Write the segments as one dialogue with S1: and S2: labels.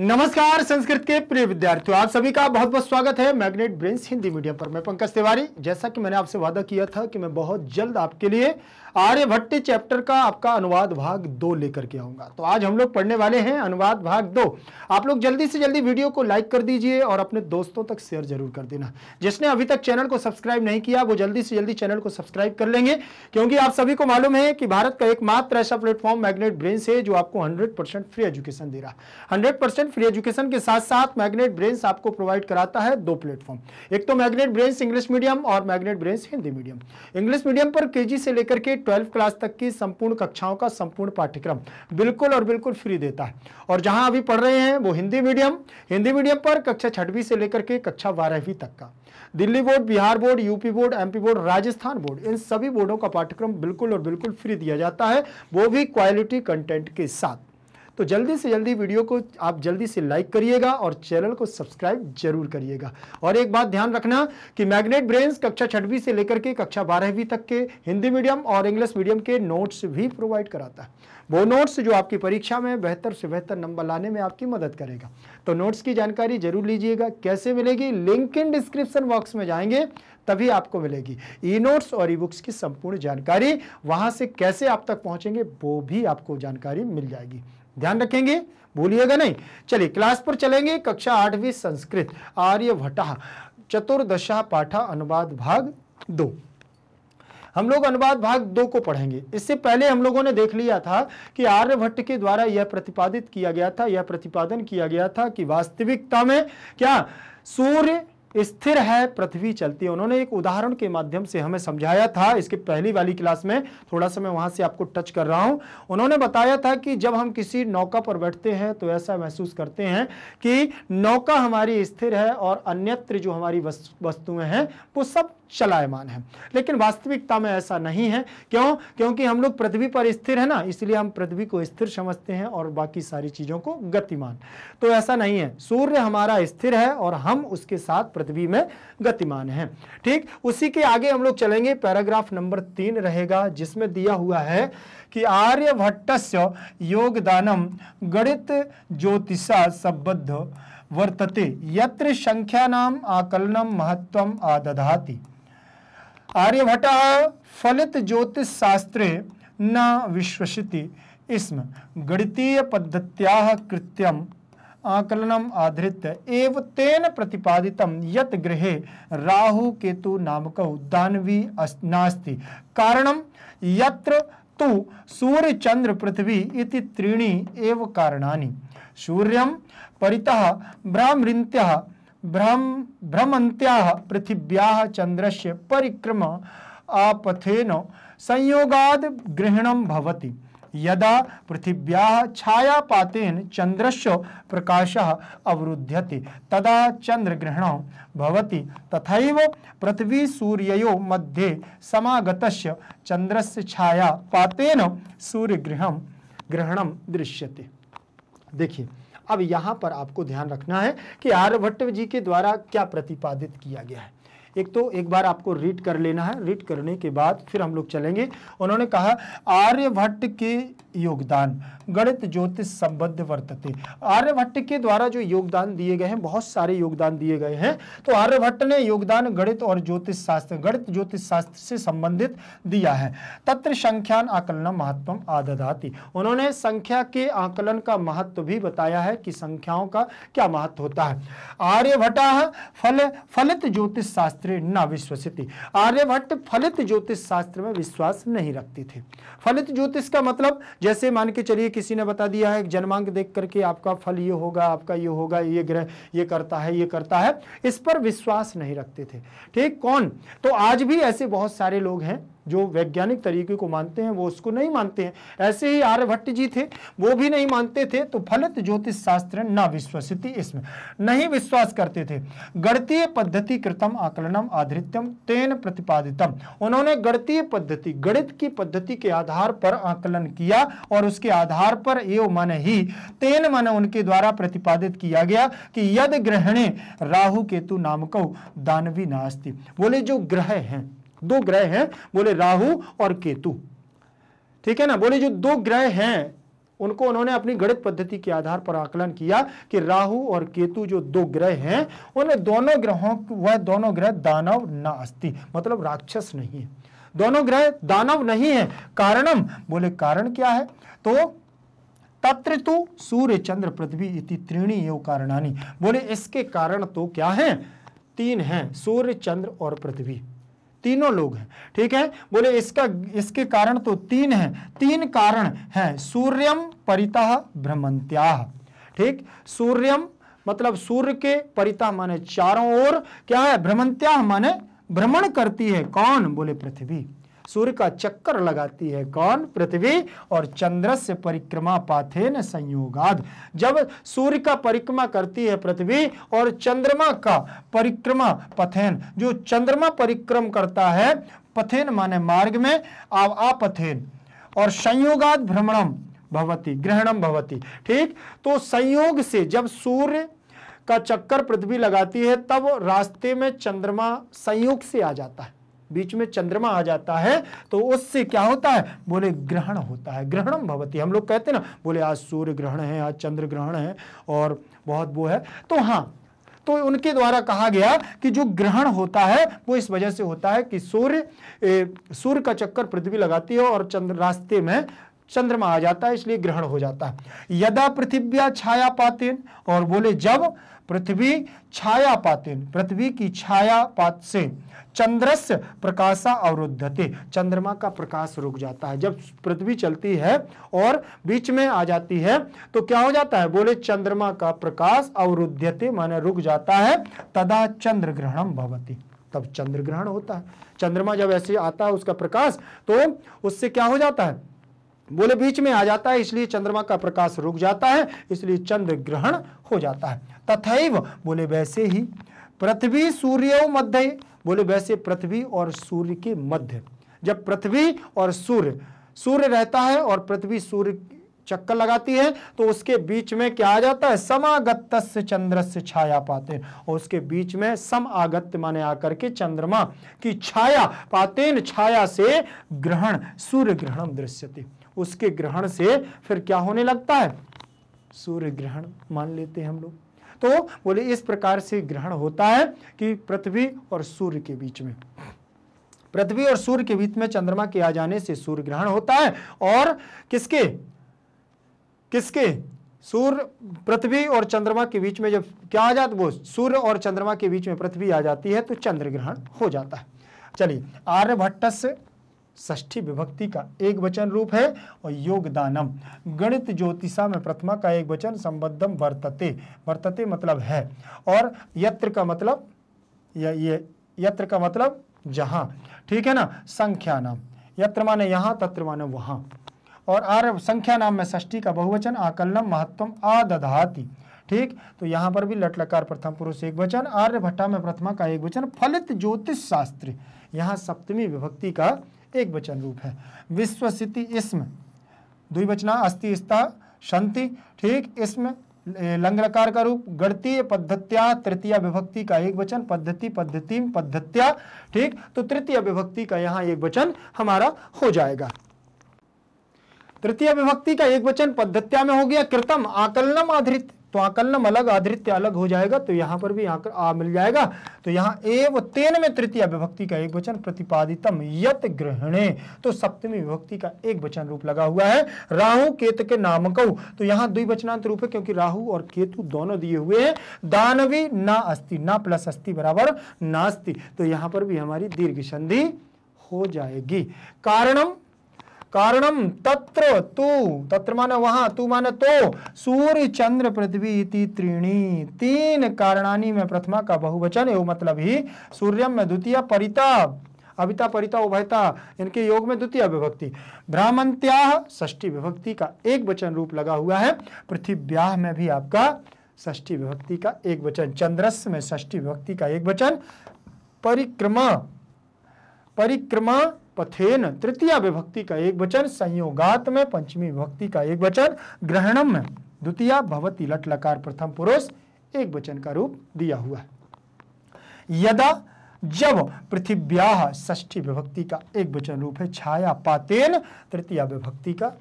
S1: नमस्कार संस्कृत के प्रिय विद्यार्थियों आप सभी का बहुत बहुत स्वागत है मैग्नेट ब्रेन्स हिंदी मीडियम पर मैं पंकज तिवारी जैसा कि मैंने आपसे वादा किया था कि मैं बहुत जल्द आपके लिए आर्यभट्ट चैप्टर का आपका अनुवाद भाग दो लेकर के आऊंगा तो आज हम लोग पढ़ने वाले हैं अनुवाद भाग दो आप लोग जल्दी से जल्दी वीडियो को लाइक कर दीजिए और अपने दोस्तों तक शेयर जरूर कर देना जिसने अभी तक चैनल को सब्सक्राइब नहीं किया वो जल्दी से जल्दी चैनल को सब्सक्राइब कर लेंगे क्योंकि आप सभी को मालूम है कि भारत का एकमात्र ऐसा प्लेटफॉर्म मैग्नेट ब्रेन्स है जो आपको हंड्रेड फ्री एजुकेशन दे रहा हंड्रेड एजुकेशन फ्री एजुकेशन के साथ साथ मैग्नेट ब्रेन्स आपको प्रोवाइड कराता है दो प्लेटफॉर्म एक तो मैग्नेट ब्रेन्स इंग्लिश मीडियम और magnet brains Hindi medium English medium पर केजी से लेकर के ट्वेल्थ क्लास तक की संपूर्ण कक्षाओं का संपूर्ण पाठ्यक्रम बिल्कुल और बिल्कुल फ्री देता है और जहां अभी पढ़ रहे हैं वो हिंदी मीडियम हिंदी मीडियम पर कक्षा छठवीं से लेकर के कक्षा बारहवीं तक का Delhi board Bihar board UP board MP board Rajasthan board इन सभी बोर्डों का पाठ्यक्रम बिल्कुल और बिल्कुल फ्री दिया जाता है वो भी क्वालिटी कंटेंट के साथ तो जल्दी से जल्दी वीडियो को आप जल्दी से लाइक करिएगा और चैनल को सब्सक्राइब जरूर करिएगा और एक बात ध्यान रखना कि मैग्नेट ब्रेन्स कक्षा छठवीं से लेकर के कक्षा बारहवीं तक के हिंदी मीडियम और इंग्लिश मीडियम के नोट्स भी प्रोवाइड कराता है वो नोट्स जो आपकी परीक्षा में बेहतर से बेहतर नंबर लाने में आपकी मदद करेगा तो नोट्स की जानकारी जरूर लीजिएगा कैसे मिलेगी लिंक इन डिस्क्रिप्शन बॉक्स में जाएंगे तभी आपको मिलेगी ई नोट्स और ई बुक्स की संपूर्ण जानकारी वहां से कैसे आप तक पहुंचेंगे वो भी आपको जानकारी मिल जाएगी ध्यान रखेंगे भूलिएगा नहीं चलिए क्लास पर चलेंगे कक्षा आठवीं संस्कृत आर्यभट्टा चतुर्दशा पाठा अनुवाद भाग दो हम लोग अनुवाद भाग दो को पढ़ेंगे इससे पहले हम लोगों ने देख लिया था कि आर्यभट्ट के द्वारा यह प्रतिपादित किया गया था यह प्रतिपादन किया गया था कि वास्तविकता में क्या सूर्य स्थिर है पृथ्वी चलती है उन्होंने एक उदाहरण के माध्यम से हमें समझाया था इसके पहली वाली क्लास में थोड़ा सा मैं वहां से आपको टच कर रहा हूं उन्होंने बताया था कि जब हम किसी नौका पर बैठते हैं तो ऐसा महसूस करते हैं कि नौका हमारी स्थिर है और अन्यत्र जो हमारी वस्तुएं हैं वो सब चलायमान है लेकिन वास्तविकता में ऐसा नहीं है क्यों क्योंकि हम लोग पृथ्वी पर स्थिर है ना इसलिए हम पृथ्वी को स्थिर समझते हैं और बाकी सारी चीज़ों को गतिमान तो ऐसा नहीं है सूर्य हमारा स्थिर है और हम उसके साथ पृथ्वी में गतिमान है ठीक उसी के आगे हम लोग चलेंगे पैराग्राफ नंबर तीन रहेगा जिसमें दिया हुआ है कि आर्यभट्ट योगदानम गणित ज्योतिषा संबद्ध वर्तते यत्र संख्या नाम आकलनम महत्वम आदधाती आर्यभट्ट फलित ज्योतिष शास्त्र न विश्वसिति इसम गणितीय पद्धत्या कृत्यम आकलनम आधृत एव तेन प्रतिपादित यत गृहे राहु केतु नामक दानवी नास्ति कारणम यत्र तु सूर्य चंद्र पृथ्वी इति त्रीणी एव कारणानि सूर्यम परितः ब्राह्मृत्यः भ्रम भ्रमंत्या पृथिव्या चंद्रस्य परिक्रम आपथेन संयोगाद ग्रहणम भवति यदा पृथिव्या छायापातेन चंद्रस्य प्रकाश अवरुध्यते तदा चंद्रग्रहण भवति तथा पृथ्वी सूर्यो मध्ये समागतस्य चंद्रस्य छायापातेन ग्रहण ग्रहण दृश्यते देखिए अब यहां पर आपको ध्यान रखना है कि आर्यभट्ट जी के द्वारा क्या प्रतिपादित किया गया है एक तो एक बार आपको रीड कर लेना है रीड करने के बाद फिर हम लोग चलेंगे उन्होंने कहा आर्यभट्ट के योगदान गणित ज्योतिष संबद्ध वर्तते आर्यभट्ट के द्वारा जो योगदान दिए गए हैं बहुत सारे योगदान दिए गए हैं तो आर्यभट्ट ने योगदान गणित और ज्योतिष शास्त्र गणित ज्योतिष शास्त्र से संबंधित दिया है तत्र संख्यान आकलन महत्वम आदाती उन्होंने संख्या के आकलन का महत्व भी बताया है कि संख्याओं का क्या महत्व होता है आर्यभट्ट फल फलित ज्योतिष शास्त्र शास्त्री न विश्वसिति आर्यभट्ट फलित ज्योतिष शास्त्र में विश्वास नहीं रखते थे फलित ज्योतिष का मतलब जैसे मान के चलिए किसी ने बता दिया है जन्मांक देख करके आपका फल ये होगा आपका ये होगा ये ग्रह ये करता है ये करता है इस पर विश्वास नहीं रखते थे ठीक कौन तो आज भी ऐसे बहुत सारे लोग हैं जो वैज्ञानिक तरीके को मानते हैं वो उसको नहीं मानते हैं ऐसे ही आर्यभट्ट जी थे वो भी नहीं मानते थे तो फलित ज्योतिष शास्त्र न विश्वसिति इसमें नहीं विश्वास करते थे गणतीय पद्धति कृतम आकलनम आधृत्यम तेन प्रतिपादितम उन्होंने गणतीय पद्धति गणित की पद्धति के आधार पर आकलन किया और उसके आधार पर एव मन ही तेन मन उनके द्वारा प्रतिपादित किया गया कि यद ग्रहणे राहु केतु नामक दानवी नास्ति बोले जो ग्रह हैं दो ग्रह हैं बोले राहु और केतु ठीक है ना बोले जो दो ग्रह हैं उनको उन्होंने अपनी गणित पद्धति के आधार पर आकलन किया कि राहु और केतु जो दो ग्रह हैं उन दोनों ग्रहों वह दोनों ग्रह दानव नास्ति मतलब राक्षस नहीं है दोनों ग्रह दानव नहीं है कारणम बोले कारण क्या है तो तत्र तो सूर्य चंद्र पृथ्वी इति त्रीणी एवं कारणानी बोले इसके कारण तो क्या है तीन हैं सूर्य चंद्र और पृथ्वी तीनों लोग हैं ठीक है बोले इसका इसके कारण तो तीन है तीन कारण हैं सूर्यम परिता भ्रमंत्या ठीक सूर्यम मतलब सूर्य के परिता माने चारों ओर क्या है भ्रमंत्या माने भ्रमण करती है कौन बोले पृथ्वी सूर्य का चक्कर लगाती है कौन पृथ्वी और चंद्र से परिक्रमा पाथे न संयोगाद जब सूर्य का परिक्रमा करती है पृथ्वी और चंद्रमा का परिक्रमा पथेन जो चंद्रमा परिक्रम करता है पथेन माने मार्ग में आव आपथेन और संयोगाद भ्रमणम भवती ग्रहणम भवती ठीक तो संयोग से जब सूर्य का चक्कर पृथ्वी लगाती है तब रास्ते में चंद्रमा संयोग से आ जाता है बीच में चंद्रमा आ जाता है तो उससे क्या होता है बोले ग्रहण होता है ग्रहणम भवती हम लोग कहते ना बोले आज सूर्य ग्रहण है आज चंद्र ग्रहण है और बहुत वो है तो हाँ तो उनके द्वारा कहा गया कि जो ग्रहण होता है वो इस वजह से होता है कि सूर्य सूर्य का चक्कर पृथ्वी लगाती है और चंद्र रास्ते में चंद्रमा आ जाता है इसलिए ग्रहण हो जाता है यदा पृथ्व्या छाया पाते और बोले जब पृथ्वी छाया पाते पृथ्वी की छाया पात से चंद्रस्य प्रकाशा अवरुद्धते चंद्रमा का प्रकाश रुक जाता है जब पृथ्वी चलती है और बीच में आ जाती है तो क्या हो जाता है बोले चंद्रमा का प्रकाश अवरुद्धते माने रुक जाता है तदा चंद्र ग्रहणम भवती तब चंद्र ग्रहण होता है चंद्रमा जब ऐसे आता है उसका प्रकाश तो उससे क्या हो जाता है बोले बीच में आ जाता है इसलिए चंद्रमा का प्रकाश रुक जाता है इसलिए चंद्र ग्रहण हो जाता है तथैव बोले वैसे ही पृथ्वी सूर्य मध्य बोले वैसे पृथ्वी और सूर्य के मध्य जब पृथ्वी और सूर्य सूर्य रहता है और पृथ्वी सूर्य चक्कर लगाती है तो उसके बीच में क्या आ जाता है समागत चंद्रस्य छाया पाते हैं और उसके बीच में समागत माने आकर के चंद्रमा की छाया पाते छाया से ग्रहण सूर्य ग्रहण दृश्यते उसके ग्रहण से फिर क्या होने लगता है सूर्य ग्रहण मान लेते हैं हम लोग तो बोले इस प्रकार से ग्रहण होता है कि पृथ्वी और सूर्य के बीच में पृथ्वी और सूर्य के बीच में चंद्रमा के आ जाने से सूर्य ग्रहण होता है और किसके किसके सूर्य पृथ्वी और चंद्रमा के बीच में जब क्या आ जाता वो सूर्य और चंद्रमा के बीच में पृथ्वी आ जाती है तो चंद्र ग्रहण हो जाता है चलिए आर्यभट्टस ष्ठी विभक्ति का एक वचन रूप है और योगदानम गणित ज्योतिषा में प्रथमा का एक वचन संबद्धम वर्तते वर्तते मतलब है और यत्र का मतलब या ये यत्र का मतलब जहां ठीक है ना संख्या नाम यत्र माने यहाँ तत्र माने वहाँ और आर संख्या नाम में ष्ठी का बहुवचन आकलनम महत्वम आदधाती ठीक तो यहाँ पर भी लटलकार प्रथम पुरुष एक वचन भट्टा में प्रथमा का एक वचन फलित ज्योतिष शास्त्र यहाँ सप्तमी विभक्ति का एक वचन रूप है विश्वसिति इसम द्विवचना अस्थि स्था शांति ठीक इसम लंग का रूप गणतीय पद्धत्या तृतीय विभक्ति का एक वचन पद्धति पद्धति पद्धत्या ठीक तो तृतीय विभक्ति का यहां एक वचन हमारा हो जाएगा तृतीय विभक्ति का एक वचन पद्धत्या में हो गया कृतम आकलनम आधारित तो आकलनम अलग आदृत्य अलग हो जाएगा तो यहाँ पर भी आकर आ मिल जाएगा तो यहाँ एव तेन में तृतीय विभक्ति का एक वचन प्रतिपादितम यत ग्रहणे तो सप्तमी विभक्ति का एक वचन रूप लगा हुआ है राहु केतु के नामक तो यहां यहाँ वचनांत रूप है क्योंकि राहु और केतु दोनों दिए हुए हैं दानवी ना अस्थि ना प्लस अस्थि बराबर नास्ति तो यहां पर भी हमारी दीर्घ संधि हो जाएगी कारणम कारणम तत्र तू तत्र माने वहां तू माने तो सूर्य चंद्र पृथ्वी इति त्रीणी तीन कारणानी में प्रथमा का बहुवचन वो मतलब ही सूर्यम में द्वितीय परिता अभिता परिता उभयता इनके योग में द्वितीय विभक्ति भ्रामंत्या ष्ठी विभक्ति का एक वचन रूप लगा हुआ है पृथ्व्याह में भी आपका ष्ठी विभक्ति का एक वचन चंद्रस में ष्ठी विभक्ति का एक वचन परिक्रमा परिक्रमा पथेन तृतीय विभक्ति का एक वचन संयोगात में पंचमी विभक्ति का एक वचन ग्रहणम में द्वितीय भवती लटलकार प्रथम पुरुष एक वचन का रूप दिया हुआ है यदा जब पृथिव्या ष्ठी विभक्ति का एक वचन रूप है छाया पातेन तृतीय विभक्ति का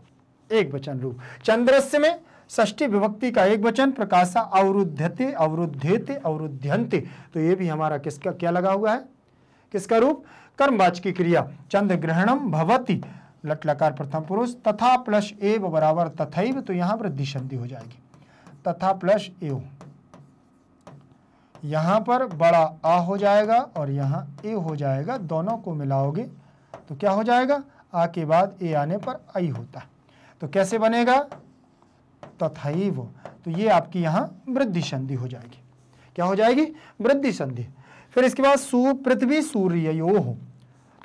S1: एक वचन रूप चंद्रस्य में ष्ठी विभक्ति का एक वचन प्रकाशा अवरुद्धते अवरुद्धेते अवरुद्ध्यंते तो ये भी हमारा किसका क्या लगा हुआ है किसका रूप की क्रिया चंद्र ग्रहणम भवती लट लकार प्रथम पुरुष तथा प्लस एव बराबर तथैव तो यहाँ वृद्धि संधि हो जाएगी तथा प्लस एव यहां पर बड़ा आ हो जाएगा और यहां ए हो जाएगा दोनों को मिलाओगे तो क्या हो जाएगा आ के बाद ए आने पर आई होता है तो कैसे बनेगा तथैव तो ये आपकी यहां वृद्धि संधि हो जाएगी क्या हो जाएगी वृद्धि संधि फिर इसके बाद सु पृथ्वी सूर्य यो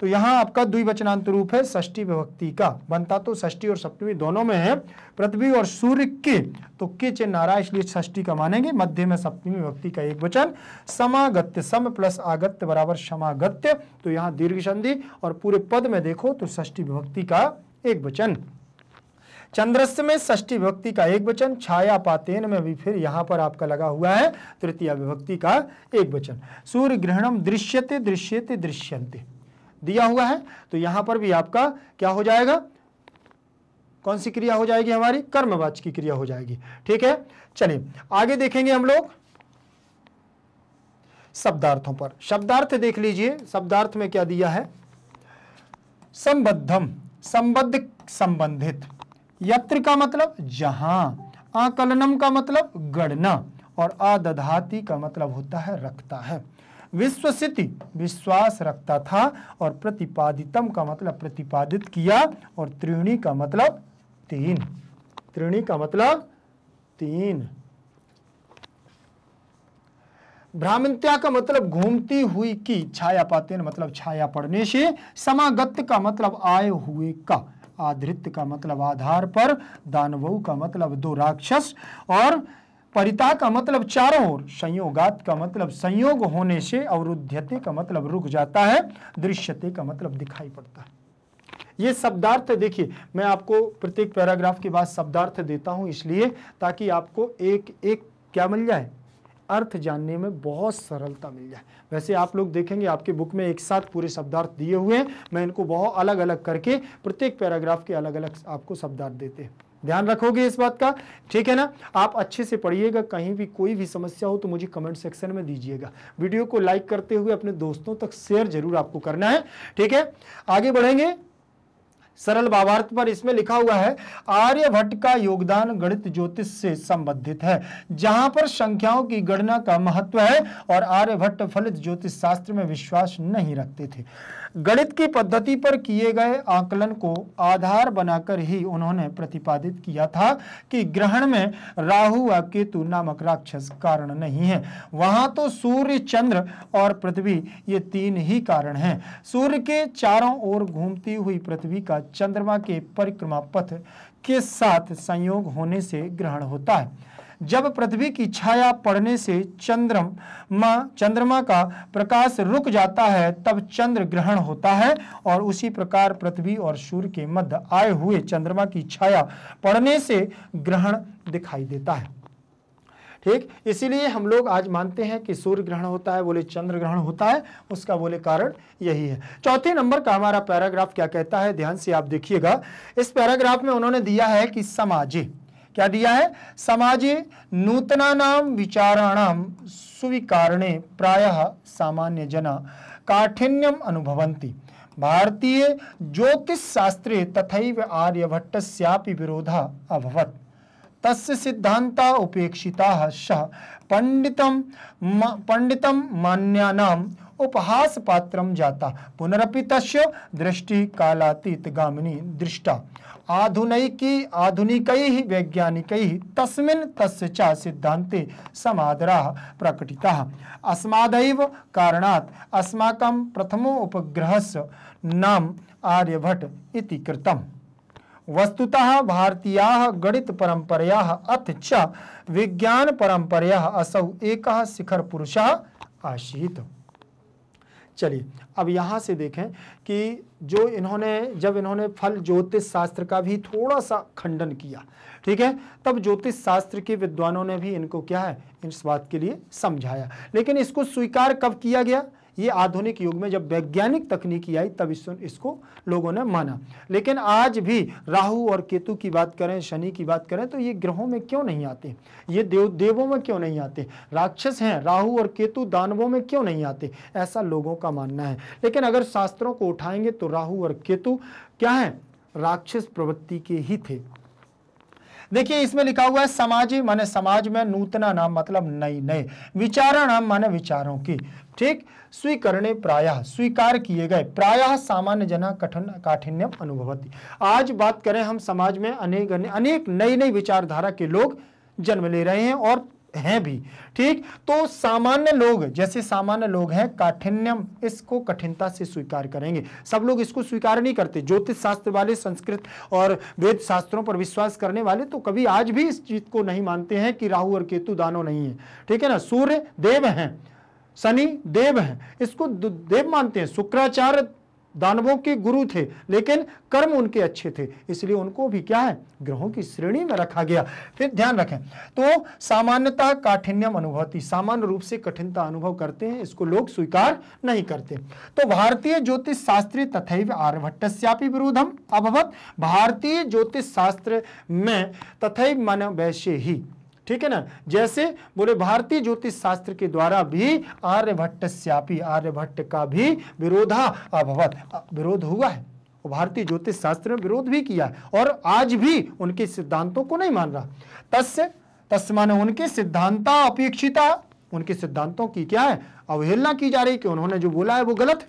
S1: तो यहां आपका द्विवचनांत रूप है षष्ठी विभक्ति का बनता तो ष्टी और सप्तमी दोनों में है पृथ्वी और सूर्य के तो के चिन्ह आ रहा है इसलिए षष्टी का मानेंगे मध्य में सप्तमी विभक्ति का एक वचन समागत्य सम प्लस आगत्य बराबर समागत्य तो यहां दीर्घ संधि और पूरे पद में देखो तो ष्टी विभक्ति का एक वचन चंद्रस्य में ष्टी विभक्ति का एक वचन छाया पातेन में भी फिर यहां पर आपका लगा हुआ है तृतीय विभक्ति का एक वचन सूर्य ग्रहणम दृश्यते दृश्यते दृश्यंते दिया हुआ है तो यहां पर भी आपका क्या हो जाएगा कौन सी क्रिया हो जाएगी हमारी कर्मवाच की क्रिया हो जाएगी ठीक है चलिए आगे देखेंगे हम लोग शब्दार्थों पर शब्दार्थ देख लीजिए शब्दार्थ में क्या दिया है संबद्धम संबद्ध संबंधित यत्र का मतलब जहां आकलनम का मतलब गणना और आदधाती का मतलब होता है रखता है विश्वसिति विश्वास रखता था और प्रतिपादितम का मतलब प्रतिपादित किया और त्रिणी का मतलब तीन त्रिणी का मतलब तीन भ्रामंत्या का मतलब घूमती हुई की छाया पाते मतलब छाया पड़ने से समागत का मतलब आए हुए का आधृत्य का मतलब आधार पर दानव का मतलब दो राक्षस और परिता का मतलब चारों ओर संयोगात का मतलब संयोग होने से अवरुद्धते का मतलब रुक जाता है दृश्यते का मतलब दिखाई पड़ता है ये शब्दार्थ देखिए मैं आपको प्रत्येक पैराग्राफ के बाद शब्दार्थ देता हूं इसलिए ताकि आपको एक एक क्या मिल जाए अर्थ जानने में बहुत सरलता मिल जाए वैसे आप लोग देखेंगे आपके बुक में एक साथ पूरे शब्दार्थ दिए हुए हैं मैं इनको बहुत अलग अलग करके प्रत्येक पैराग्राफ के अलग अलग आपको शब्दार्थ देते हैं ध्यान रखोगे इस बात का ठीक है ना आप अच्छे से पढ़िएगा कहीं भी कोई भी समस्या हो तो मुझे कमेंट सेक्शन में दीजिएगा वीडियो को लाइक करते हुए अपने दोस्तों तक शेयर जरूर आपको करना है ठीक है आगे बढ़ेंगे सरल भावार्थ पर इसमें लिखा हुआ है आर्यभट्ट का योगदान गणित ज्योतिष से संबंधित है जहां पर संख्याओं की गणना का महत्व है और आर्यभट्ट फलित ज्योतिष शास्त्र में विश्वास नहीं रखते थे गणित की पद्धति पर किए गए आकलन को आधार बनाकर ही उन्होंने प्रतिपादित किया था कि ग्रहण में राहु व केतु नामक राक्षस कारण नहीं है वहां तो सूर्य चंद्र और पृथ्वी ये तीन ही कारण हैं सूर्य के चारों ओर घूमती हुई पृथ्वी का चंद्रमा के परिक्रमा पथ के साथ संयोग होने से ग्रहण होता है जब पृथ्वी की छाया पड़ने से चंद्रमा चंद्रमा का प्रकाश रुक जाता है तब चंद्र ग्रहण होता है और उसी प्रकार पृथ्वी और सूर्य के मध्य आए हुए चंद्रमा की छाया पड़ने से ग्रहण दिखाई देता है ठीक इसीलिए हम लोग आज मानते हैं कि सूर्य ग्रहण होता है बोले चंद्र ग्रहण होता है उसका बोले कारण यही है चौथे नंबर का हमारा पैराग्राफ क्या कहता है ध्यान से आप देखिएगा इस पैराग्राफ में उन्होंने दिया है कि समाजे क्या दिया है समाजे नूतनानाम विचाराणाम स्वीकारणे प्राय सामान्य जना काठिन्यम अनुभवंती भारतीय ज्योतिष शास्त्रे तथा आर्यभट्ट विरोधा अभवत तस्य सिद्धांता उपेक्षिता सः पंडितं म, पंडितं उपहास उपहासपात्रं जाता पुनरपि दृष्टि कालातीत गामिनी दृष्टा आधुनिकी आधुनिक वैज्ञानिक तस्मिन् तस्य च सिद्धान्ते प्रकटिता अस्माद अस्मादैव अस्माक अस्माकं उपग्रह नाम आर्यभट इति कृतम् भारतीय गणित गणितपरम्परयाः अथ च परंपरिया असौ एक शिखरपुरुषः आसी चलिए अब यहाँ से देखें कि जो इन्होंने जब इन्होंने फल ज्योतिष शास्त्र का भी थोड़ा सा खंडन किया ठीक है तब ज्योतिष शास्त्र के विद्वानों ने भी इनको क्या है इस बात के लिए समझाया लेकिन इसको स्वीकार कब किया गया ये आधुनिक युग में जब वैज्ञानिक तकनीकी आई तब इस, इसको लोगों ने माना लेकिन आज भी राहु और केतु की बात करें शनि की बात करें तो ये ग्रहों में क्यों नहीं आते ये देव देवों में क्यों नहीं आते राक्षस हैं राहु और केतु दानवों में क्यों नहीं आते ऐसा लोगों का मानना है लेकिन अगर शास्त्रों को उठाएंगे तो राहु और केतु क्या है राक्षस प्रवृत्ति के ही थे देखिए इसमें लिखा हुआ है समाजी माने समाज में नूतना नाम मतलब नई नए नाम माने विचारों की ठीक स्वीकरण प्रायः स्वीकार किए गए प्रायः सामान्य जना कठिन काठिन्यम अनुभवती आज बात करें हम समाज में अनेक अनेक नई नई विचारधारा के लोग जन्म ले रहे हैं और हैं भी ठीक तो सामान्य लोग जैसे सामान्य लोग हैं काठिन्यम इसको कठिनता से स्वीकार करेंगे सब लोग इसको स्वीकार नहीं करते ज्योतिष शास्त्र वाले संस्कृत और वेद शास्त्रों पर विश्वास करने वाले तो कभी आज भी इस चीज को नहीं मानते हैं कि राहु और केतु दानो नहीं है ठीक है ना सूर्य देव हैं शनि देव हैं इसको देव मानते हैं शुक्राचार्य दानवों के गुरु थे लेकिन कर्म उनके अच्छे थे इसलिए उनको भी क्या है ग्रहों की श्रेणी में रखा गया फिर ध्यान रखें तो सामान्यता काठिन्यम अनुभवती सामान्य रूप से कठिनता अनुभव करते हैं इसको लोग स्वीकार नहीं करते तो भारतीय ज्योतिष शास्त्री तथैव आर्यभट्टस्यापि विरोधम अभवत भारतीय ज्योतिष शास्त्र में तथैव मन वैसे ही ठीक है ना जैसे बोले भारतीय ज्योतिष शास्त्र के द्वारा भी आर्यभट्ट श्यापी आर्यभट्ट का भी विरोधा अभवत विरोध हुआ है भारतीय ज्योतिष शास्त्र में विरोध भी किया है और आज भी उनके सिद्धांतों को नहीं मान रहा तस् तस् माने उनके सिद्धांता अपेक्षिता उनके सिद्धांतों की क्या है अवहेलना की जा रही कि उन्होंने जो बोला है वो गलत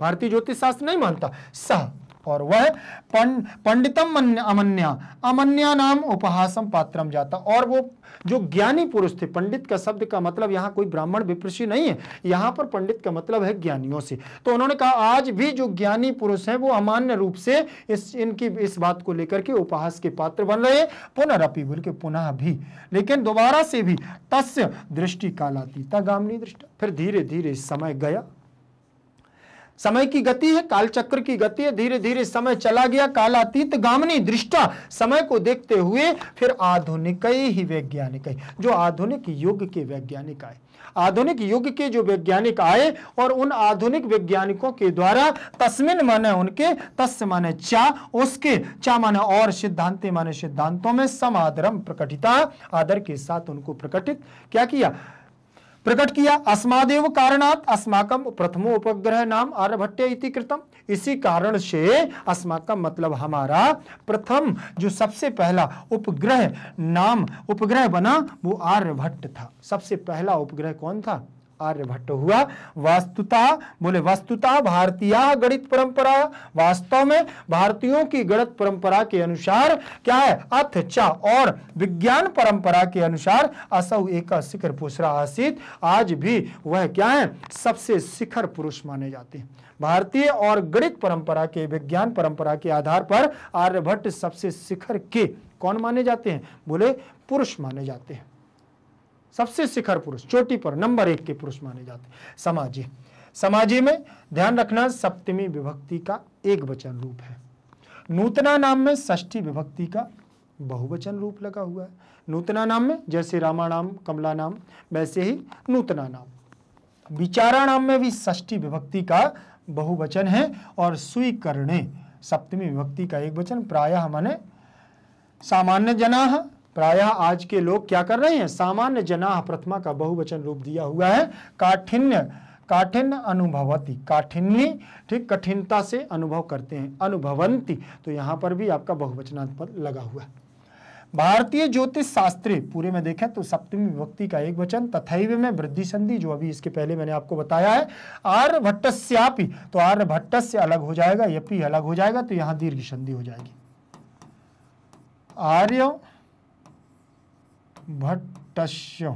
S1: भारतीय ज्योतिष शास्त्र नहीं मानता सह और वह पंडितम अमन्या अमन्या नाम उपहासम पात्रम जाता और वो जो ज्ञानी पुरुष थे पंडित का शब्द का मतलब यहाँ कोई ब्राह्मण विप्रषी नहीं है यहाँ पर पंडित का मतलब है ज्ञानियों से तो उन्होंने कहा आज भी जो ज्ञानी पुरुष है वो अमान्य रूप से इस इनकी इस बात को लेकर के उपहास के पात्र बन रहे पुनरअपि बोल के पुनः भी लेकिन दोबारा से भी तस् दृष्टि आती गामनी दृष्टि फिर धीरे धीरे समय गया समय की गति है काल चक्र की गति है धीरे धीरे समय चला गया कालातीत गामनी दृष्टा समय को देखते हुए फिर आधुनिक ही वैज्ञानिक जो आधुनिक युग के वैज्ञानिक आए आधुनिक युग के जो वैज्ञानिक आए और उन आधुनिक वैज्ञानिकों के द्वारा तस्मिन माने उनके तस् माने चा उसके चा माने और सिद्धांत माने सिद्धांतों में समादरम प्रकटिता आदर के साथ उनको प्रकटित क्या किया प्रकट किया अस्मादेव कारणात अस्माकम प्रथमो उपग्रह नाम आर्यभट्टे इति कृतम इसी कारण से अस्माकम मतलब हमारा प्रथम जो सबसे पहला उपग्रह नाम उपग्रह बना वो आर्यभट्ट था सबसे पहला उपग्रह कौन था आर्यभट्ट हुआ वास्तुता बोले वस्तुता भारतीय गणित परंपरा वास्तव में भारतीयों की गणित परंपरा के अनुसार क्या है अथ चा और विज्ञान परंपरा के अनुसार असौ एक शिखर पुरुषरा आसित आज भी वह क्या है सबसे शिखर पुरुष माने जाते हैं भारतीय और गणित परंपरा के विज्ञान परंपरा के आधार पर आर्यभट्ट सबसे शिखर के कौन माने जाते हैं बोले पुरुष माने जाते हैं सबसे शिखर पुरुष चोटी पर नंबर एक के पुरुष माने जाते समाजी समाजी में ध्यान रखना सप्तमी विभक्ति का एक वचन रूप है नूतना नाम में ष्ठी विभक्ति का बहुवचन रूप लगा हुआ है नूतना नाम में जैसे रामा नाम कमला नाम वैसे ही नूतना नाम विचारा नाम में भी ष्ठी विभक्ति का बहुवचन है और स्वीकरणे सप्तमी विभक्ति का एक वचन प्राय हमने सामान्य जना प्रायः आज के लोग क्या कर रहे हैं सामान्य जनाह प्रथमा का बहुवचन रूप दिया हुआ है काठिन्य काठिन अनुभवती काठिन्य ठीक कठिनता से अनुभव करते हैं अनुभवंती तो यहां पर भी आपका बहुवचनांत लगा हुआ है भारतीय ज्योतिष शास्त्री पूरे में देखें तो सप्तमी विभक्ति का एक वचन तथैव में वृद्धि संधि जो अभी इसके पहले मैंने आपको बताया है आर्यभट्टस्यापि तो आर्यभट्ट से अलग हो जाएगा यपि अलग हो जाएगा तो यहाँ दीर्घ संधि हो जाएगी आर्य भट्ट्य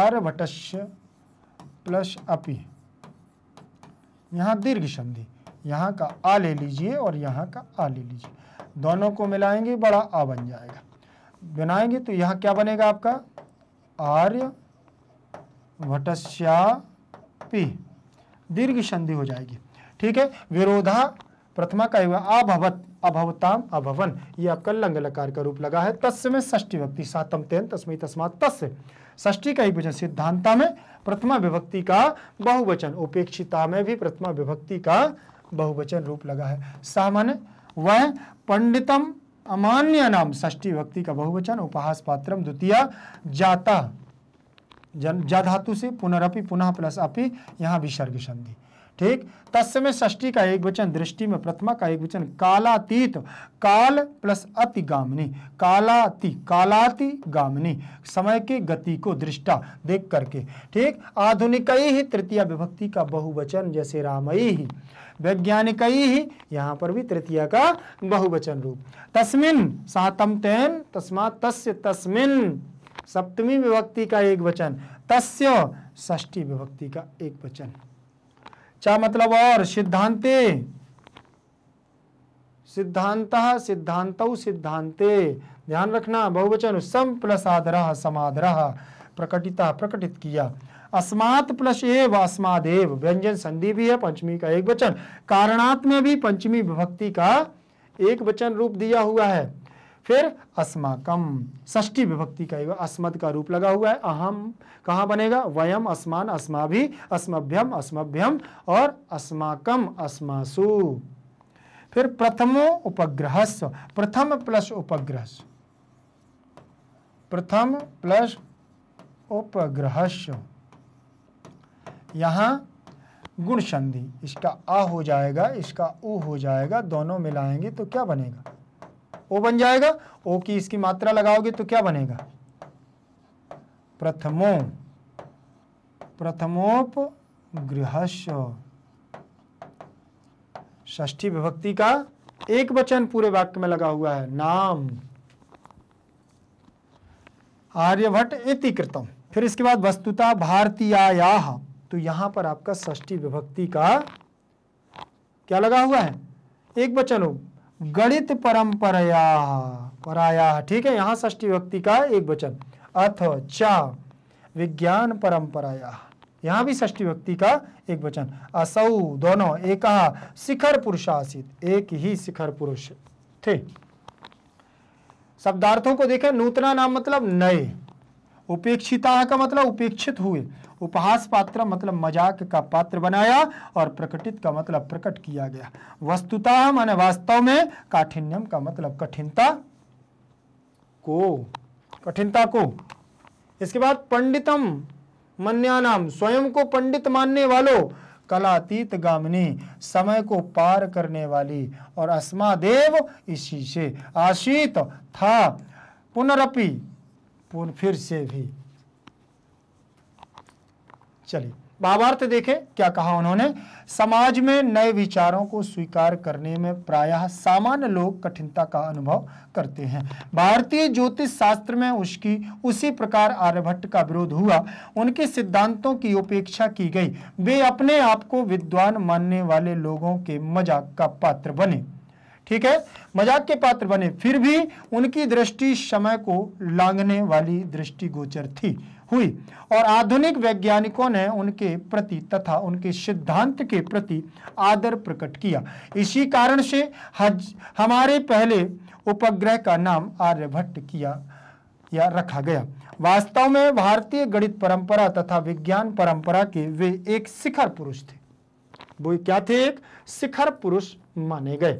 S1: आर्भटस्य प्लस अपि यहाँ दीर्घ संधि यहाँ का आ ले लीजिए और यहाँ का आ ले लीजिए दोनों को मिलाएंगे बड़ा आ बन जाएगा बनाएंगे तो यहाँ क्या बनेगा आपका आर्य भटस्या पी दीर्घ संधि हो जाएगी ठीक है विरोधा प्रथमा का युवा अभवत अभवताम अभवन यह आपका लंग लकार का रूप लगा है तस् में ष्टी व्यक्ति सातम तेन तस्मय तस्मा तस् ष्टी का एक वचन सिद्धांता में प्रथमा विभक्ति का बहुवचन उपेक्षिता में भी प्रथमा विभक्ति का बहुवचन रूप लगा है सामान्य वह पंडितम अमान्य नाम ष्टी व्यक्ति का बहुवचन उपहास पात्रम द्वितीय जाता जन जा धातु से पुनरअपि पुनः प्लस अपि यहाँ विसर्ग संधि ठीक तस्य में षष्टी का एक वचन दृष्टि में प्रथमा का एक वचन कालातीत काल प्लस अतिगामिनी कालाति कालाति गामिनी समय की गति को दृष्टा देख करके ठीक आधुनिक ही तृतीय विभक्ति का बहुवचन जैसे रामयी ही वैज्ञानिक ही यहाँ पर भी तृतीय का बहुवचन रूप तस्मिन सातम तेन तस्मा तस्य तस्मिन सप्तमी विभक्ति का एक वचन तस्य ष्टी विभक्ति का एक वचन चा मतलब और सिद्धांते सिद्धांत सिद्धांत सिद्धांते ध्यान रखना बहुवचन सम प्लस आदर समाधर प्रकटिता प्रकटित किया अस्मात् प्लस एव अस्मादेव व्यंजन संधि भी है पंचमी का एक वचन कारणात् में भी पंचमी विभक्ति का एक वचन रूप दिया हुआ है फिर अस्माकम ष्टी विभक्ति का युग अस्मद का रूप लगा हुआ है अहम कहाँ बनेगा वयम अस्मान अस्मा भी अस्मभ्यम अस्मभ्यम और अस्माकम अस्मासु फिर प्रथमो उपग्रह प्रथम प्लस उपग्रह प्रथम प्लस उपग्रह यहां गुण संधि इसका आ हो जाएगा इसका उ हो जाएगा दोनों मिलाएंगे तो क्या बनेगा ओ बन जाएगा ओ की इसकी मात्रा लगाओगे तो क्या बनेगा प्रथमो प्रथमोप ष्ठी विभक्ति का एक वचन पूरे वाक्य में लगा हुआ है नाम आर्यभट्ट इति कृतम फिर इसके बाद वस्तुता भारतीयाया तो यहां पर आपका ष्टी विभक्ति का क्या लगा हुआ है एक वचन हो गणित परंपराया पराया ठीक है यहाँ ष्टी व्यक्ति का एक वचन अथ चा विज्ञान परंपराया यहां भी षष्टी व्यक्ति का एक वचन असौ दोनों एक शिखर पुरुष आसित एक ही शिखर पुरुष थे शब्दार्थों को देखें नूतना नाम मतलब नए उपेक्षिता का मतलब उपेक्षित हुए उपहास पात्र मतलब मजाक का पात्र बनाया और प्रकटित का मतलब प्रकट किया गया वस्तुतः माने वास्तव में काठिन्यम का मतलब कठिनता को कठिनता को इसके बाद पंडितम मन्यानाम स्वयं को पंडित मानने वालों कलातीत गामिनी समय को पार करने वाली और अस्मादेव इसी से आशीत था पुनरअपि पुन फिर से भी चलिए भावार्थ देखें क्या कहा उन्होंने समाज में नए विचारों को स्वीकार करने में प्रायः सामान्य लोग कठिनता का अनुभव करते हैं भारतीय ज्योतिष शास्त्र में उसकी उसी प्रकार आर्यभट्ट का विरोध हुआ उनके सिद्धांतों की उपेक्षा की गई वे अपने आप को विद्वान मानने वाले लोगों के मजाक का पात्र बने ठीक है मजाक के पात्र बने फिर भी उनकी दृष्टि समय को लांघने वाली दृष्टि गोचर थी हुई और आधुनिक वैज्ञानिकों ने उनके प्रति तथा उनके सिद्धांत के प्रति आदर प्रकट किया इसी कारण से हज हमारे पहले उपग्रह का नाम आर्यभट्ट किया या रखा गया वास्तव में भारतीय गणित परंपरा तथा विज्ञान परंपरा के वे एक शिखर पुरुष थे वो क्या थे एक शिखर पुरुष माने गए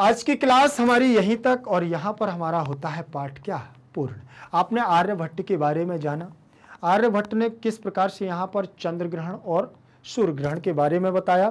S1: आज की क्लास हमारी यहीं तक और यहाँ पर हमारा होता है पाठ क्या पूर्ण आपने आर्यभट्ट के बारे में जाना आर्यभट्ट ने किस प्रकार से यहाँ पर चंद्र ग्रहण और सूर्य ग्रहण के बारे में बताया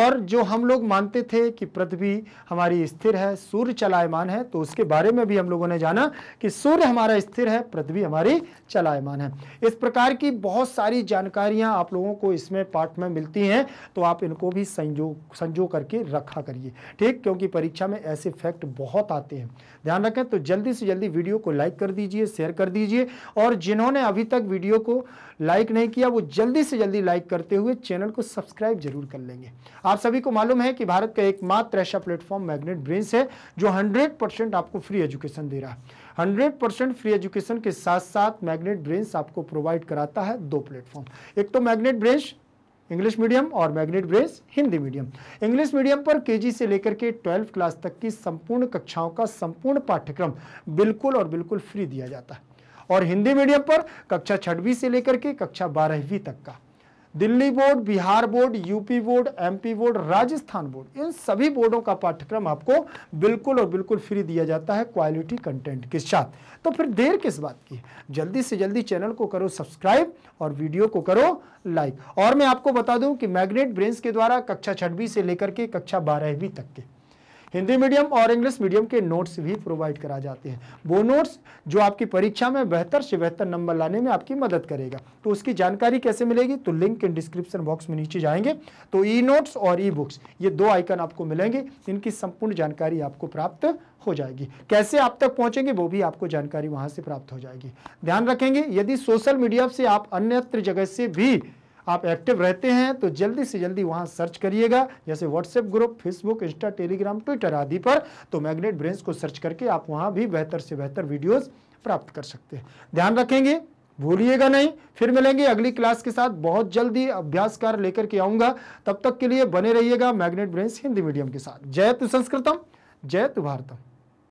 S1: और जो हम लोग मानते थे कि पृथ्वी हमारी स्थिर है सूर्य चलायमान है तो उसके बारे में भी हम लोगों ने जाना कि सूर्य हमारा स्थिर है पृथ्वी हमारी चलायमान है इस प्रकार की बहुत सारी जानकारियाँ आप लोगों को इसमें पाठ में मिलती हैं तो आप इनको भी संजो संजो करके रखा करिए ठीक क्योंकि परीक्षा में ऐसे फैक्ट बहुत आते हैं ध्यान रखें तो जल्दी से जल्दी वीडियो को लाइक कर दीजिए शेयर कर दीजिए और जिन्होंने अभी तक वीडियो को लाइक नहीं किया वो जल्दी से जल्दी लाइक करते हुए चैनल को सब्सक्राइब जरूर कर लेंगे आप सभी को मालूम है कि भारत का एकमात्र ऐसा प्लेटफॉर्म मैग्नेट ब्रेन्स है जो 100 परसेंट आपको फ्री एजुकेशन दे रहा है 100 परसेंट फ्री एजुकेशन के साथ साथ मैग्नेट ब्रेन्स आपको प्रोवाइड कराता है दो प्लेटफॉर्म एक तो मैग्नेट ब्रेंच इंग्लिश मीडियम और Magnet Brains Hindi medium English medium पर केजी से लेकर के ट्वेल्थ क्लास तक की संपूर्ण कक्षाओं का संपूर्ण पाठ्यक्रम बिल्कुल और बिल्कुल फ्री दिया जाता है और हिंदी मीडियम पर कक्षा छठवीं से लेकर के कक्षा बारहवीं तक का Delhi board Bihar board UP board MP board Rajasthan board इन सभी बोर्डों का पाठ्यक्रम आपको बिल्कुल और बिल्कुल फ्री दिया जाता है क्वालिटी कंटेंट के साथ तो फिर देर किस बात की जल्दी से जल्दी चैनल को करो सब्सक्राइब और वीडियो को करो लाइक और मैं आपको बता दूं कि मैग्नेट ब्रेन्स के द्वारा कक्षा छठवीं से लेकर के कक्षा बारहवीं तक के हिंदी मीडियम और इंग्लिश मीडियम के नोट्स भी प्रोवाइड करा जाते हैं वो नोट्स जो आपकी परीक्षा में बेहतर से बेहतर नंबर लाने में आपकी मदद करेगा तो उसकी जानकारी कैसे मिलेगी तो लिंक इन डिस्क्रिप्शन बॉक्स में नीचे जाएंगे तो ई नोट्स और ई बुक्स ये दो आइकन आपको मिलेंगे इनकी संपूर्ण जानकारी आपको प्राप्त हो जाएगी कैसे आप तक पहुंचेंगे वो भी आपको जानकारी वहां से प्राप्त हो जाएगी ध्यान रखेंगे यदि सोशल मीडिया से आप अन्यत्र जगह से भी आप एक्टिव रहते हैं तो जल्दी से जल्दी वहां सर्च करिएगा जैसे WhatsApp group Facebook Insta Telegram Twitter आदि पर तो मैग्नेट ब्रेंस को सर्च करके आप वहां भी बेहतर से बेहतर वीडियोज़ प्राप्त कर सकते हैं ध्यान रखेंगे भूलिएगा नहीं फिर मिलेंगे अगली क्लास के साथ बहुत जल्दी अभ्यास कार्य लेकर के आऊँगा तब तक के लिए बने रहिएगा मैग्नेट ब्रेंस हिंदी मीडियम के साथ जय तु संस्कृतम जय तु भारतम